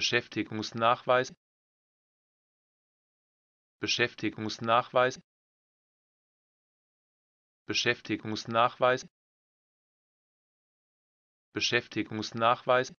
Beschäftigungsnachweis Beschäftigungsnachweis Beschäftigungsnachweis Beschäftigungsnachweis